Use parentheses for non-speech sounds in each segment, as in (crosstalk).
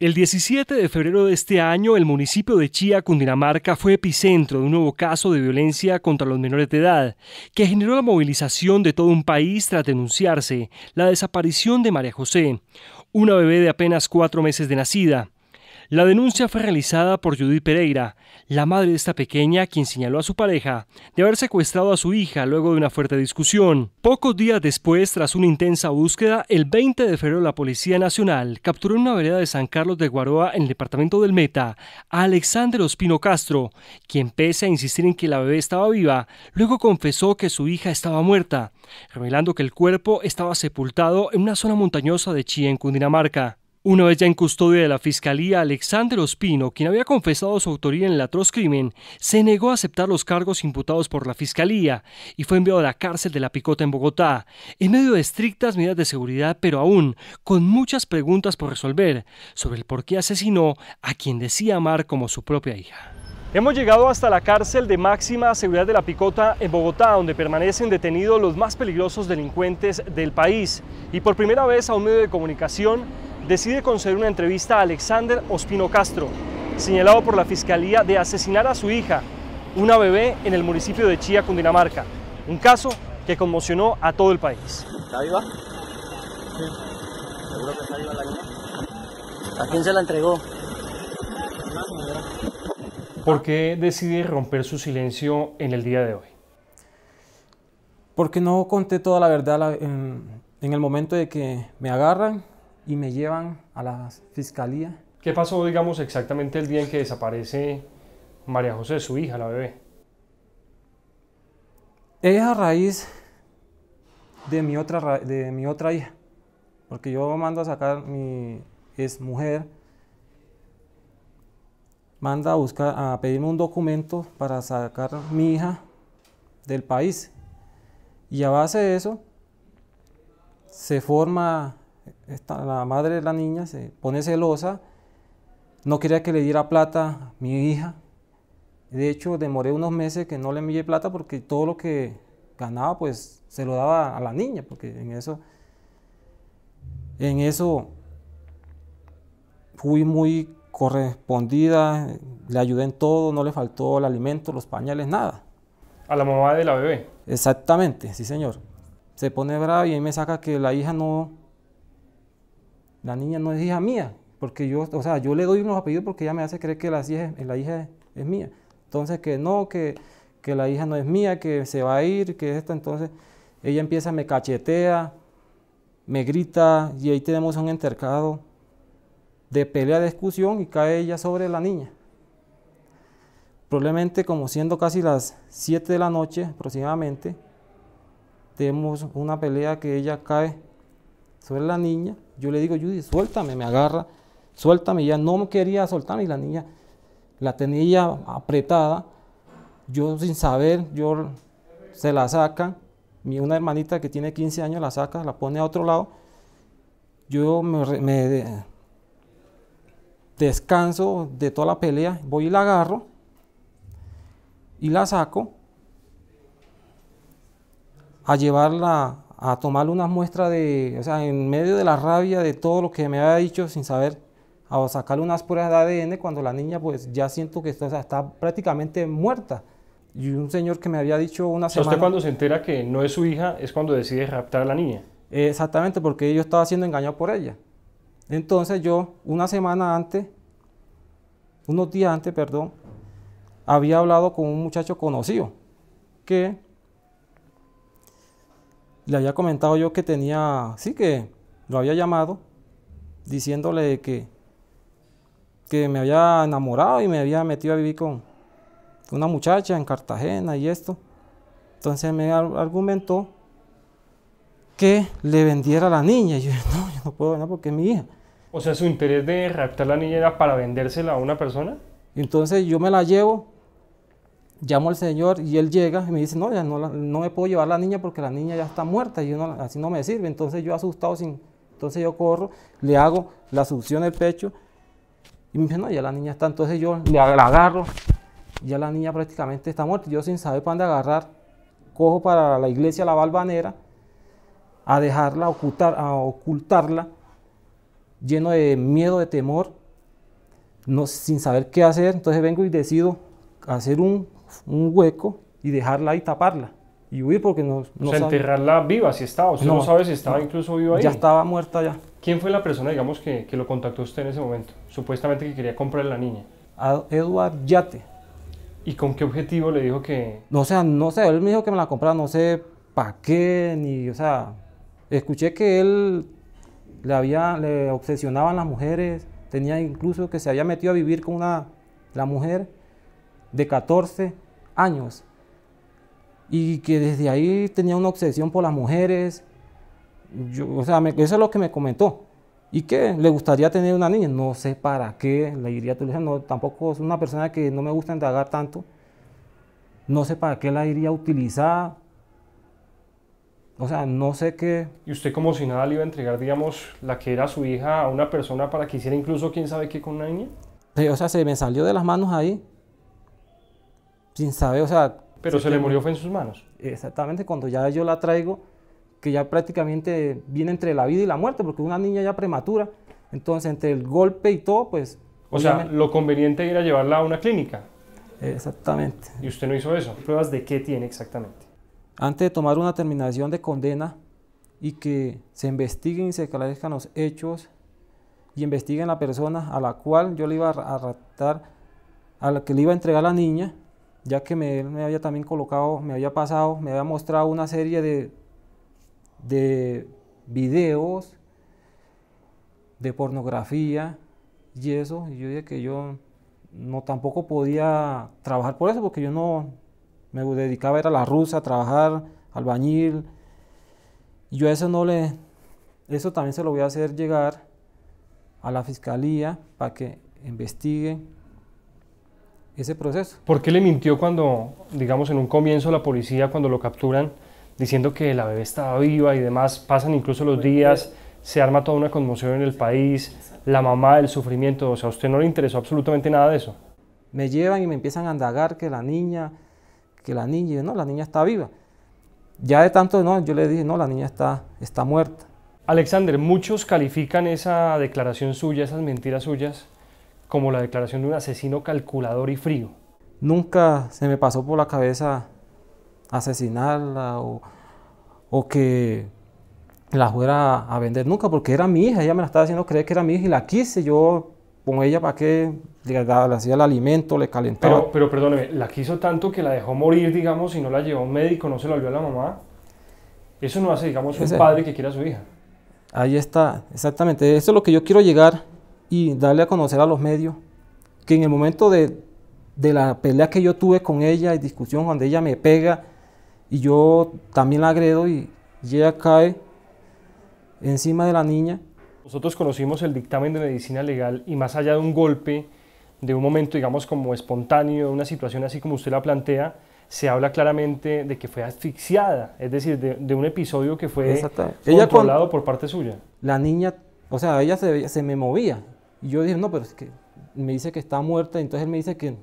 El 17 de febrero de este año, el municipio de Chía, Cundinamarca, fue epicentro de un nuevo caso de violencia contra los menores de edad, que generó la movilización de todo un país tras denunciarse la desaparición de María José, una bebé de apenas cuatro meses de nacida. La denuncia fue realizada por Judith Pereira, la madre de esta pequeña, quien señaló a su pareja de haber secuestrado a su hija luego de una fuerte discusión. Pocos días después, tras una intensa búsqueda, el 20 de febrero la Policía Nacional capturó en una vereda de San Carlos de Guaroa, en el departamento del Meta, a Alexander Ospino Castro, quien pese a insistir en que la bebé estaba viva, luego confesó que su hija estaba muerta, revelando que el cuerpo estaba sepultado en una zona montañosa de Chía, en Cundinamarca. Una vez ya en custodia de la Fiscalía, Alexander Ospino, quien había confesado su autoría en el atroz crimen, se negó a aceptar los cargos imputados por la Fiscalía y fue enviado a la cárcel de La Picota en Bogotá, en medio de estrictas medidas de seguridad, pero aún con muchas preguntas por resolver sobre el por qué asesinó a quien decía amar como su propia hija. Hemos llegado hasta la cárcel de máxima seguridad de la Picota en Bogotá, donde permanecen detenidos los más peligrosos delincuentes del país. Y por primera vez a un medio de comunicación decide conceder una entrevista a Alexander Ospino Castro, señalado por la Fiscalía de asesinar a su hija, una bebé en el municipio de Chía, Cundinamarca. Un caso que conmocionó a todo el país. ¿Está ¿Seguro que está la niña? ¿A quién se la entregó? ¿Por qué decide romper su silencio en el día de hoy? Porque no conté toda la verdad en, el momento de que me agarran y me llevan a la fiscalía. ¿Qué pasó, digamos, exactamente el día en que desaparece María José, su hija, la bebé? Es a raíz de mi otra, de mi otra hija, porque yo mando a sacar mi ex mujer manda a, buscar, a pedirme un documento para sacar a mi hija del país. Y a base de eso, se forma, la madre de la niña se pone celosa, no quería que le diera plata a mi hija. De hecho, demoré unos meses que no le envié plata porque todo lo que ganaba, pues se lo daba a la niña, porque en eso, en eso fui muy correspondida, le ayudé en todo, no le faltó el alimento, los pañales, nada. A la mamá de la bebé. Exactamente, sí señor. Se pone brava y me saca que la hija no, la niña no es hija mía, porque yo, o sea, yo le doy unos apellidos porque ella me hace creer que la hija, la hija es, mía. Entonces que no, que, la hija no es mía, que se va a ir, que esta, entonces ella empieza, me cachetea, me grita y ahí tenemos un entercado de pelea de discusión y cae ella sobre la niña. Probablemente como siendo casi las 7 de la noche aproximadamente, tenemos una pelea que ella cae sobre la niña. Yo le digo, Judy, suéltame, me agarra, suéltame. Ella no quería soltarme y la niña la tenía apretada. Yo sin saber, yo se la saca. Mi, una hermanita que tiene 15 años la saca, la pone a otro lado. Yo me descanso de toda la pelea, voy y la agarro y la saco a llevarla a tomar una muestra de, o sea, en medio de la rabia de todo lo que me había dicho sin saber, a sacarle unas pruebas de ADN cuando la niña pues ya siento que está, está prácticamente muerta. Y un señor que me había dicho una semana... ¿Usted cuando se entera que no es su hija es cuando decide raptar a la niña? Exactamente, porque yo estaba siendo engañado por ella. Entonces yo una semana antes, unos días antes, perdón, había hablado con un muchacho conocido que le había comentado yo que tenía, sí que lo había llamado diciéndole que, que me había enamorado y me había metido a vivir con una muchacha en Cartagena y esto. Entonces me argumentó que le vendiera la niña. Y yo, (laughs) no, no puedo no porque es mi hija. O sea, su interés de raptar la niña era para vendérsela a una persona. Entonces yo me la llevo, llamo al señor y él llega y me dice, no, ya no, no me puedo llevar la niña porque la niña ya está muerta y así no me sirve. Entonces yo asustado, sin, entonces yo corro, le hago la succión del pecho y me dice, no, ya la niña está. Entonces yo le agarro, ya la niña prácticamente está muerta. Yo sin saber para dónde agarrar, cojo para la iglesia la balvanera a dejarla, ocultar, a ocultarla, lleno de miedo, de temor, no, sin saber qué hacer. Entonces vengo y decido hacer un, hueco y dejarla ahí, taparla y huir porque no, no o sea, enterrarla viva si estaba, o no, no sabe si estaba incluso viva ahí. Ya estaba muerta ya. ¿Quién fue la persona, digamos, que, que lo contactó usted en ese momento? Supuestamente que quería comprar la niña. A Edward Yate. ¿Y con qué objetivo le dijo que...? No, o sea, no sé, él me dijo que me la comprara, no sé para qué, ni, o sea, Escuché que él le, había, le obsesionaban las mujeres, tenía incluso que se había metido a vivir con una, la mujer de 14 años y que desde ahí tenía una obsesión por las mujeres. Yo, o sea, eso es lo que me comentó. ¿Y que ¿Le gustaría tener una niña? No sé para qué, la iría a utilizar. no, tampoco es una persona que no me gusta indagar tanto. No sé para qué la iría a utilizar, o sea, no sé qué... ¿Y usted como si nada le iba a entregar, digamos, la que era su hija a una persona para que hiciera incluso quién sabe qué con una niña? o sea, se me salió de las manos ahí. Sin saber, o sea... Pero se, le murió fue en sus manos. Exactamente, cuando ya yo la traigo, que ya prácticamente viene entre la vida y la muerte, porque es una niña ya prematura. Entonces, entre el golpe y todo, pues... O sea, lo conveniente era llevarla a una clínica. Exactamente. ¿Y usted no hizo eso? ¿Pruebas de qué tiene exactamente? antes de tomar una terminación de condena y que se investiguen y se esclarezcan los hechos y investiguen la persona a la cual yo le iba a raptar, a la que le iba a entregar la niña, ya que me, me, había también colocado, me había pasado, me había mostrado una serie de, de videos, de pornografía y eso, y yo dije que yo no tampoco podía trabajar por eso, porque yo no, me dedicaba a ir a la rusa, a trabajar, albañil. Y yo eso no le... Eso también se lo voy a hacer llegar a la fiscalía para que investigue ese proceso. ¿Por qué le mintió cuando, digamos, en un comienzo la policía, cuando lo capturan, diciendo que la bebé estaba viva y demás, pasan incluso los días, pues, se arma toda una conmoción en el país, la mamá, el sufrimiento, o sea, a usted no le interesó absolutamente nada de eso? Me llevan y me empiezan a andagar que la niña, que la niña, no, la niña está viva. Ya de tanto, no, yo le dije, no, la niña está, está muerta. Alexander, muchos califican esa declaración suya, esas mentiras suyas, como la declaración de un asesino calculador y frío. Nunca se me pasó por la cabeza asesinarla o, o que la fuera a vender nunca, porque era mi hija, ella me la estaba haciendo creer que era mi hija y la quise, yo con ella para que le, hacía el alimento, le calentaba. Pero, pero perdóneme, la quiso tanto que la dejó morir, digamos, y no la llevó a un médico, no se la vio a la mamá. Eso no hace, digamos, un padre que quiera a su hija. Ahí está, exactamente. Eso es lo que yo quiero llegar y darle a conocer a los medios, que en el momento de, de la pelea que yo tuve con ella y discusión, cuando ella me pega y yo también la agredo y ella cae encima de la niña, nosotros conocimos el dictamen de medicina legal y más allá de un golpe, de un momento, digamos, como espontáneo, una situación así como usted la plantea, se habla claramente de que fue asfixiada, es decir, de, un episodio que fue controlado por parte suya. La niña, o sea, ella se, me movía. Y yo dije, no, pero es que me dice que está muerta, entonces él me dice que,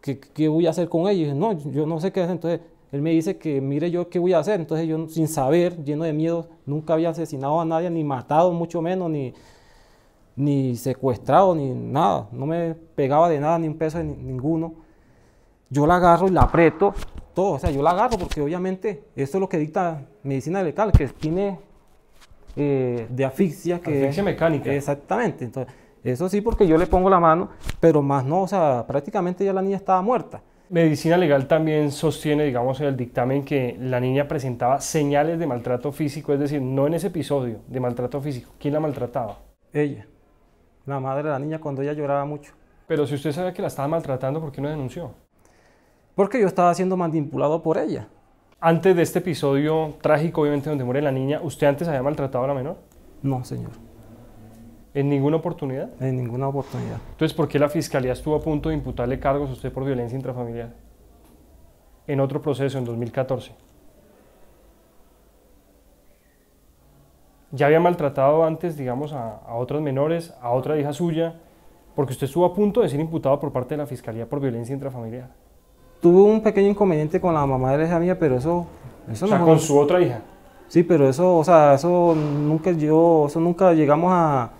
que, voy a hacer con ella. Y dije, no, yo no sé qué hacer. Entonces él me dice que mire yo qué voy a hacer. Entonces yo sin saber, lleno de miedo, nunca había asesinado a nadie, ni matado mucho menos, ni, ni secuestrado, ni nada. No me pegaba de nada, ni un peso de ninguno. Yo la agarro y la aprieto, todo. O sea, yo la agarro porque obviamente eso es lo que dicta medicina letal, que tiene eh, de asfixia. Que asfixia mecánica. Exactamente. Entonces, eso sí porque yo le pongo la mano, pero más no, o sea, prácticamente ya la niña estaba muerta. Medicina Legal también sostiene, digamos, en el dictamen que la niña presentaba señales de maltrato físico, es decir, no en ese episodio de maltrato físico. ¿Quién la maltrataba? Ella, la madre de la niña, cuando ella lloraba mucho. Pero si usted sabe que la estaba maltratando, ¿por qué no denunció? Porque yo estaba siendo manipulado por ella. Antes de este episodio trágico, obviamente, donde muere la niña, ¿usted antes había maltratado a la menor? No, señor. ¿En ninguna oportunidad? En ninguna oportunidad. Entonces, ¿por qué la fiscalía estuvo a punto de imputarle cargos a usted por violencia intrafamiliar? En otro proceso, en 2014. Ya había maltratado antes, digamos, a, a otras menores, a otra hija suya, porque usted estuvo a punto de ser imputado por parte de la fiscalía por violencia intrafamiliar. Tuve un pequeño inconveniente con la mamá de la hija mía, pero eso. eso o sea, con su otra hija. Sí, pero eso, o sea, eso nunca yo, eso nunca llegamos a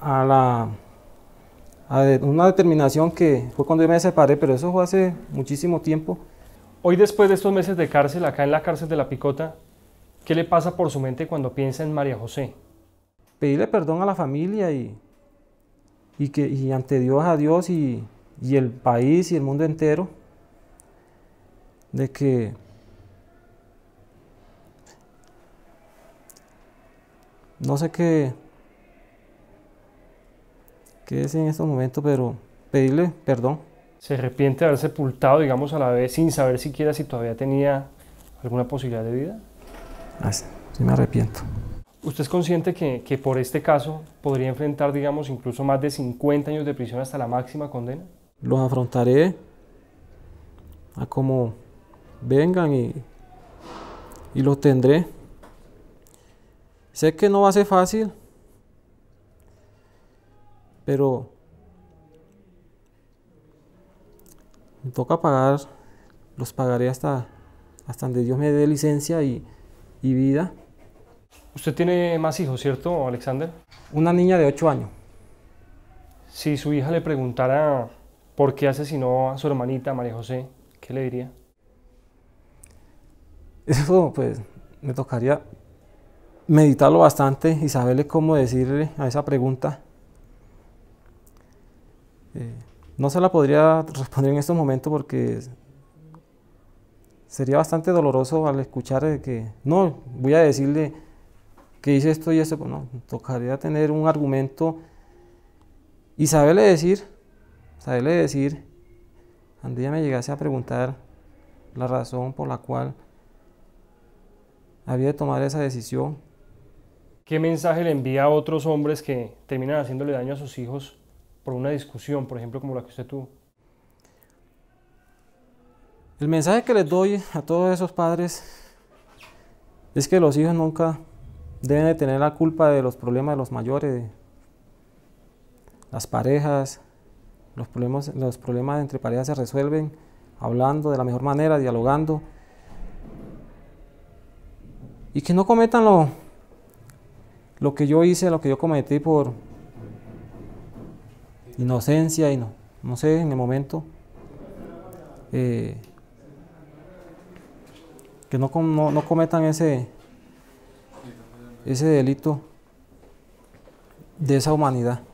a, la, a una determinación que fue cuando yo me separé, pero eso fue hace muchísimo tiempo. Hoy después de estos meses de cárcel, acá en la cárcel de La Picota, ¿qué le pasa por su mente cuando piensa en María José? Pedirle perdón a la familia y, que, y ante Dios, a Dios y, y el país y el mundo entero, de que no sé qué Qué es en estos momentos, pero pedirle perdón. Se arrepiente de haber sepultado, digamos, a la vez sin saber siquiera si todavía tenía alguna posibilidad de vida. Ah, sí, me arrepiento. ¿Usted es consciente que, que, por este caso podría enfrentar, digamos, incluso más de 50 años de prisión hasta la máxima condena? Los afrontaré a como vengan y, y los tendré. Sé que no va a ser fácil, pero me toca pagar, los pagaré hasta, hasta donde Dios me dé licencia y, y vida. Usted tiene más hijos, ¿cierto, Alexander? Una niña de 8 años. Si su hija le preguntara por qué asesinó a su hermanita, María José, ¿qué le diría? Eso, pues, me tocaría meditarlo bastante y saberle cómo decirle a esa pregunta. Eh, no se la podría responder en estos momentos porque sería bastante doloroso al escuchar que, no, voy a decirle que hice esto y eso, pues no, tocaría tener un argumento y saberle decir, saberle decir, cuando ella me llegase a preguntar la razón por la cual había de tomar esa decisión. ¿Qué mensaje le envía a otros hombres que terminan haciéndole daño a sus hijos por una discusión, por ejemplo, como la que usted tuvo? El mensaje que les doy a todos esos padres es que los hijos nunca deben de tener la culpa de los problemas de los mayores, las parejas, los problemas, los problemas entre parejas se resuelven hablando de la mejor manera, dialogando. Y que no cometan lo, lo que yo hice, lo que yo cometí por, inocencia y no, no sé, en el momento eh, que no, no, cometan ese, ese delito de esa humanidad.